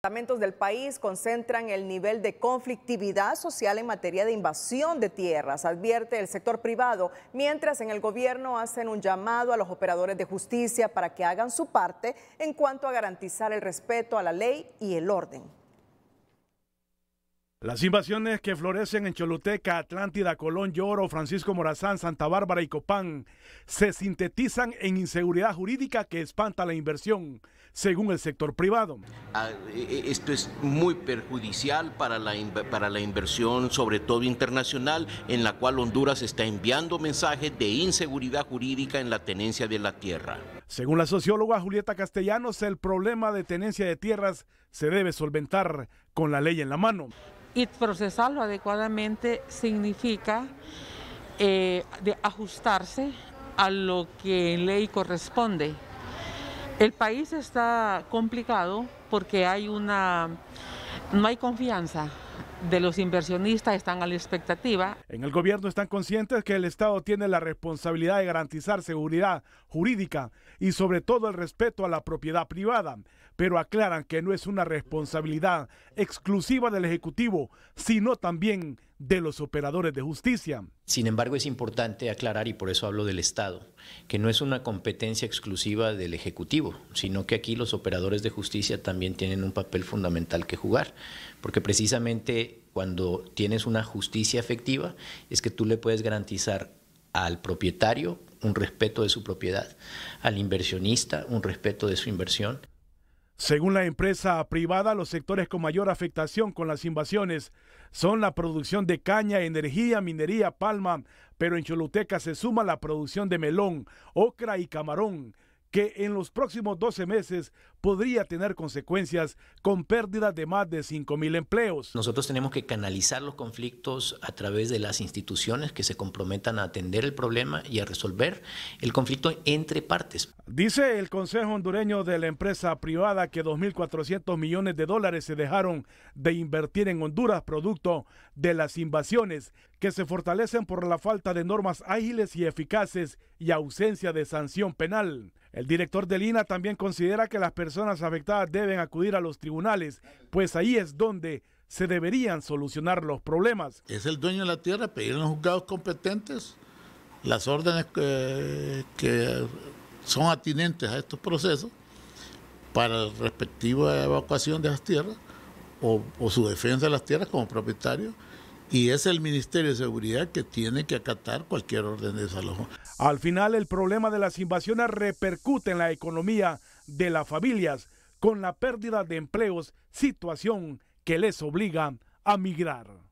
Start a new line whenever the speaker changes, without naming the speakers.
Los departamentos del país concentran el nivel de conflictividad social en materia de invasión de tierras, advierte el sector privado, mientras en el gobierno hacen un llamado a los operadores de justicia para que hagan su parte en cuanto a garantizar el respeto a la ley y el orden.
Las invasiones que florecen en Choluteca, Atlántida, Colón, Lloro, Francisco Morazán, Santa Bárbara y Copán se sintetizan en inseguridad jurídica que espanta la inversión, según el sector privado.
Ah, e, e, esto es muy perjudicial para la, para la inversión, sobre todo internacional, en la cual Honduras está enviando mensajes de inseguridad jurídica en la tenencia de la tierra.
Según la socióloga Julieta Castellanos, el problema de tenencia de tierras se debe solventar con la ley en la mano.
Y procesarlo adecuadamente significa eh, ajustarse a lo que en ley corresponde. El país está complicado porque hay una, no hay confianza de los inversionistas están a la expectativa.
En el gobierno están conscientes que el Estado tiene la responsabilidad de garantizar seguridad jurídica y sobre todo el respeto a la propiedad privada, pero aclaran que no es una responsabilidad exclusiva del Ejecutivo, sino también de los operadores de justicia.
Sin embargo, es importante aclarar, y por eso hablo del Estado, que no es una competencia exclusiva del Ejecutivo, sino que aquí los operadores de justicia también tienen un papel fundamental que jugar, porque precisamente cuando tienes una justicia efectiva es que tú le puedes garantizar al propietario un respeto de su propiedad, al inversionista un respeto de su inversión. Según la empresa privada,
los sectores con mayor afectación con las invasiones son la producción de caña, energía, minería, palma, pero en Choluteca se suma la producción de melón, ocra y camarón que en los próximos 12 meses podría tener consecuencias con
pérdidas de más de 5.000 empleos. Nosotros tenemos que canalizar los conflictos a través de las instituciones que se comprometan a atender el problema y a resolver el conflicto entre partes. Dice el Consejo Hondureño de la Empresa Privada que 2.400 millones de
dólares se dejaron de invertir en Honduras producto de las invasiones que se fortalecen por la falta de normas ágiles y eficaces y ausencia de sanción penal. El director del Lina también considera que las personas afectadas deben acudir a los tribunales, pues ahí es donde se deberían solucionar los problemas. Es el dueño de la tierra pedir a los juzgados competentes las órdenes eh, que, son atinentes a estos procesos para la respectiva evacuación de las tierras o su defensa de las tierras como propietario y es el Ministerio de Seguridad que tiene que acatar cualquier orden de desalojo. Al final, el problema de las invasiones repercute en la economía de las familias, con la pérdida de empleos, situación que les obliga a migrar.